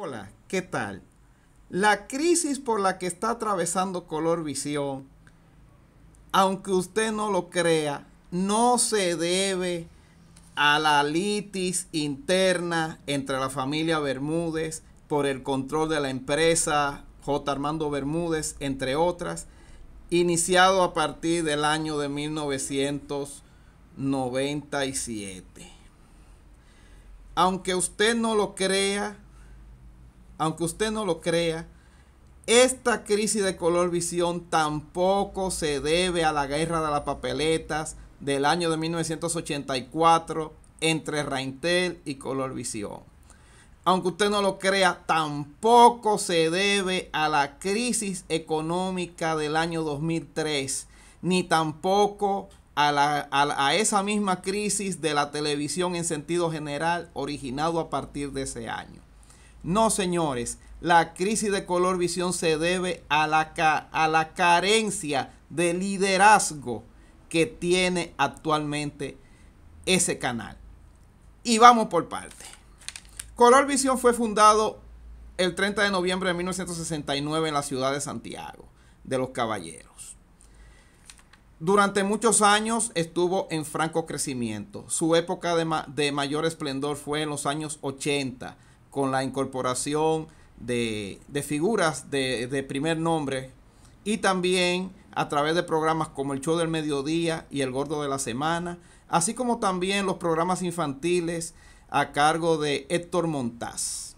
Hola, ¿qué tal? La crisis por la que está atravesando Color Visión, aunque usted no lo crea, no se debe a la litis interna entre la familia Bermúdez por el control de la empresa J. Armando Bermúdez, entre otras, iniciado a partir del año de 1997. Aunque usted no lo crea, aunque usted no lo crea, esta crisis de color visión tampoco se debe a la guerra de las papeletas del año de 1984 entre Reintel y color visión. Aunque usted no lo crea, tampoco se debe a la crisis económica del año 2003, ni tampoco a, a esa misma crisis de la televisión en sentido general originado a partir de ese año. No, señores, la crisis de color visión se debe a la, a la carencia de liderazgo que tiene actualmente ese canal. Y vamos por parte. Color Visión fue fundado el 30 de noviembre de 1969 en la ciudad de Santiago de los Caballeros. Durante muchos años estuvo en franco crecimiento. Su época de, de mayor esplendor fue en los años 80 con la incorporación de, figuras de, primer nombre y también a través de programas como el show del mediodía y el gordo de la semana, así como también los programas infantiles a cargo de Héctor Montaz.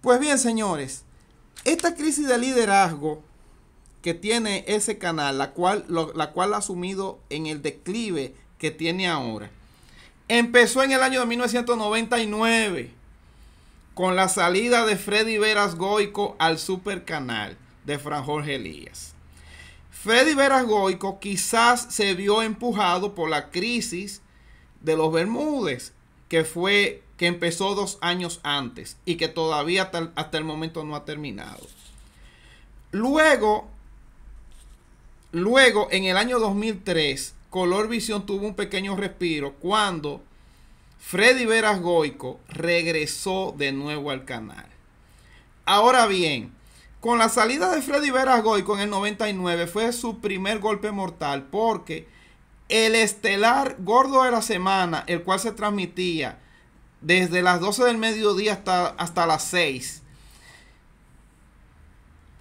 Pues bien, señores, esta crisis de liderazgo que tiene ese canal, la cual, la cual ha asumido en el declive que tiene ahora, empezó en el año de 1999 con la salida de Freddy Veras Goico al super canal de Fran Jorge Elías. Freddy Veras Goico quizás se vio empujado por la crisis de los Bermúdez, que fue que empezó dos años antes y que todavía hasta el, momento no ha terminado. Luego, luego en el año 2003, Color Visión tuvo un pequeño respiro cuando Freddy Veras Goico regresó de nuevo al canal. Ahora bien, con la salida de Freddy Veras Goico en el 99 fue su primer golpe mortal porque el estelar gordo de la semana, el cual se transmitía desde las 12 del mediodía hasta, hasta las 6,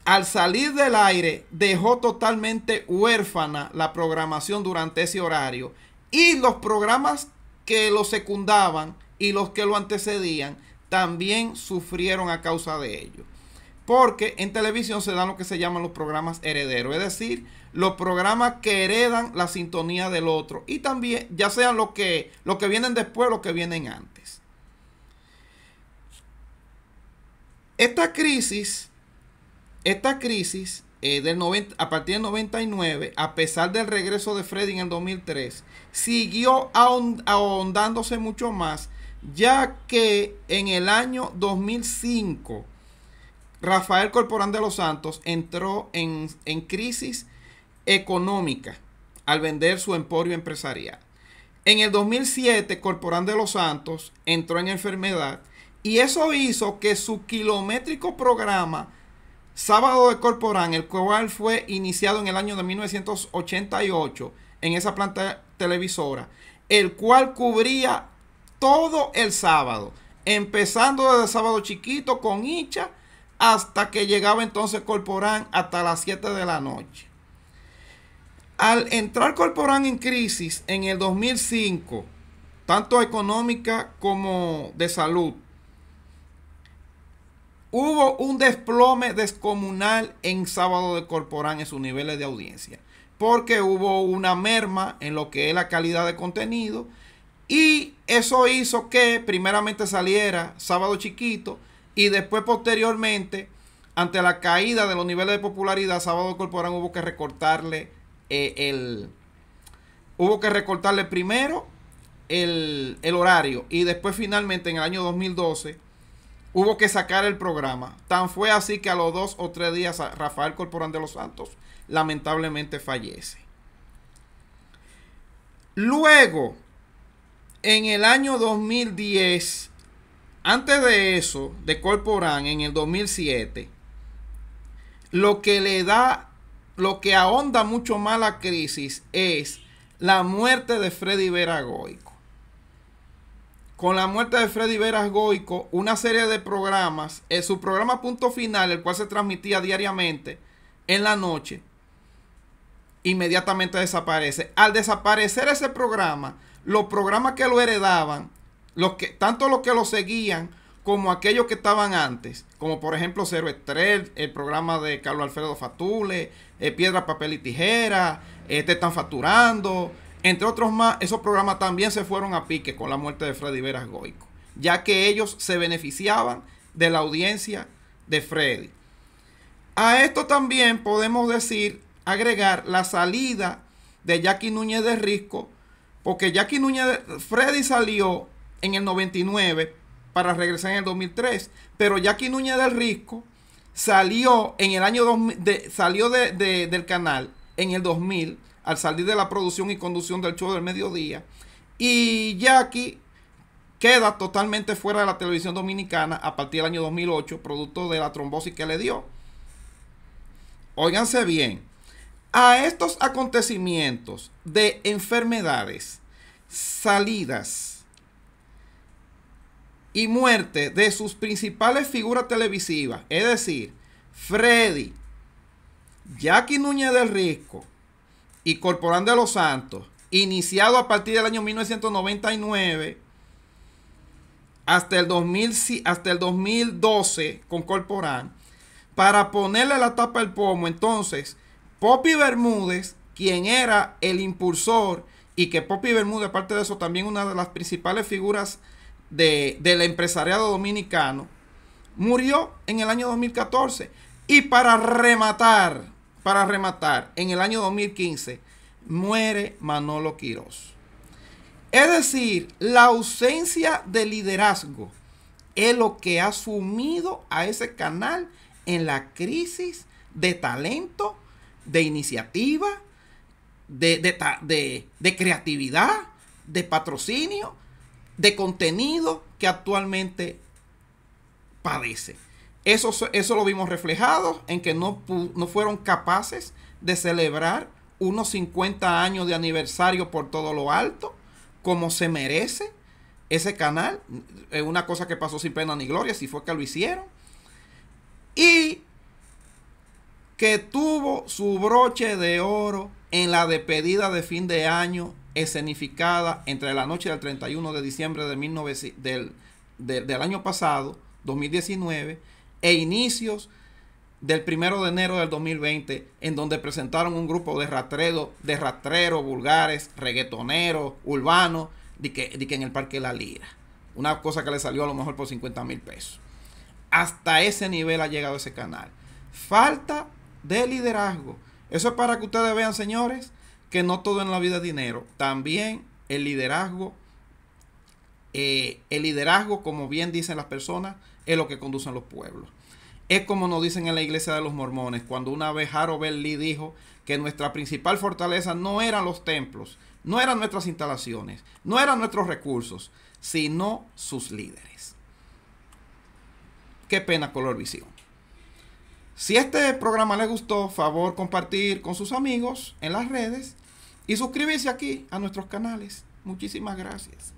al salir del aire dejó totalmente huérfana la programación durante ese horario y los programas que lo secundaban y los que lo antecedían también sufrieron a causa de ello. Porque en televisión se dan lo que se llaman los programas herederos, es decir, los programas que heredan la sintonía del otro y también ya sean los que, que vienen después o los que vienen antes. Esta crisis, esta crisis 90, eh, a partir del 99, a pesar del regreso de Freddy en el 2003, siguió ahondándose mucho más, ya que en el año 2005, Rafael Corporán de los Santos entró en, en crisis económica al vender su emporio empresarial. En el 2007, Corporán de los Santos entró en enfermedad y eso hizo que su kilométrico programa Sábado de Corporán, el cual fue iniciado en el año de 1988 en esa planta televisora, el cual cubría todo el sábado, empezando desde el sábado chiquito con Hicha hasta que llegaba entonces Corporán hasta las 7 de la noche. Al entrar Corporán en crisis en el 2005, tanto económica como de salud, Hubo un desplome descomunal en Sábado de Corporán en sus niveles de audiencia, porque hubo una merma en lo que es la calidad de contenido y eso hizo que primeramente saliera Sábado Chiquito y después posteriormente, ante la caída de los niveles de popularidad, Sábado de Corporán hubo que recortarle eh, el... Hubo que recortarle primero el, el horario y después finalmente en el año 2012 hubo que sacar el programa. Tan fue así que a los dos o tres días Rafael Corporán de los Santos lamentablemente fallece. Luego, en el año 2010, antes de eso, de Corporán, en el 2007, lo que le da, lo que ahonda mucho más la crisis es la muerte de Freddy Veragoy. Con la muerte de Freddy Veras Goico, una serie de programas, en eh, su programa Punto Final, el cual se transmitía diariamente en la noche, inmediatamente desaparece. Al desaparecer ese programa, los programas que lo heredaban, los que, tanto los que lo seguían como aquellos que estaban antes, como por ejemplo Cero estrés el programa de Carlos Alfredo Fatule, eh, Piedra, Papel y Tijera, eh, te están facturando, entre otros más, esos programas también se fueron a pique con la muerte de Freddy Veras Goico, ya que ellos se beneficiaban de la audiencia de Freddy. A esto también podemos decir, agregar la salida de Jackie Núñez de Risco, porque Jackie Núñez de Freddy salió en el 99 para regresar en el 2003, pero Jackie Núñez del Risco salió en el año 2000, salió del canal en el 2000 al salir de la producción y conducción del show del mediodía. Y Jackie queda totalmente fuera de la televisión dominicana a partir del año 2008, producto de la trombosis que le dio. Óiganse bien, a estos acontecimientos de enfermedades, salidas y muerte de sus principales figuras televisivas, es decir, Freddy, Jackie Núñez del Risco, y Corporán de los Santos, iniciado a partir del año 1999 hasta el, 2000, hasta el 2012 con Corporán, para ponerle la tapa al pomo. Entonces, Poppy Bermúdez, quien era el impulsor, y que Poppy Bermúdez, aparte de eso, también una de las principales figuras de, del empresariado dominicano, murió en el año 2014. Y para rematar, para rematar, en el año 2015 muere Manolo Quirós. Es decir, la ausencia de liderazgo es lo que ha sumido a ese canal en la crisis de talento, de iniciativa, de, de creatividad, de patrocinio, de contenido que actualmente padece. Eso, lo vimos reflejado en que no, fueron capaces de celebrar unos 50 años de aniversario por todo lo alto, como se merece ese canal. Es una cosa que pasó sin pena ni gloria, si fue que lo hicieron. Y que tuvo su broche de oro en la despedida de fin de año escenificada entre la noche del 31 de diciembre del, del año pasado, 2019, e inicios del primero de enero del 2020, en donde presentaron un grupo de rastreros, de vulgares, reggaetoneros, urbanos, de que, de que en el Parque La Lira. Una cosa que le salió a lo mejor por 50 mil pesos. Hasta ese nivel ha llegado ese canal. Falta de liderazgo. Eso es para que ustedes vean, señores, que no todo en la vida es dinero. También el liderazgo eh, el liderazgo, como bien dicen las personas, es lo que conducen los pueblos. Es como nos dicen en la iglesia de los mormones, cuando una vez Harold Lee dijo que nuestra principal fortaleza no eran los templos, no eran nuestras instalaciones, no eran nuestros recursos, sino sus líderes. Qué pena color visión. Si este programa les gustó, favor compartir con sus amigos en las redes y suscribirse aquí a nuestros canales. Muchísimas gracias.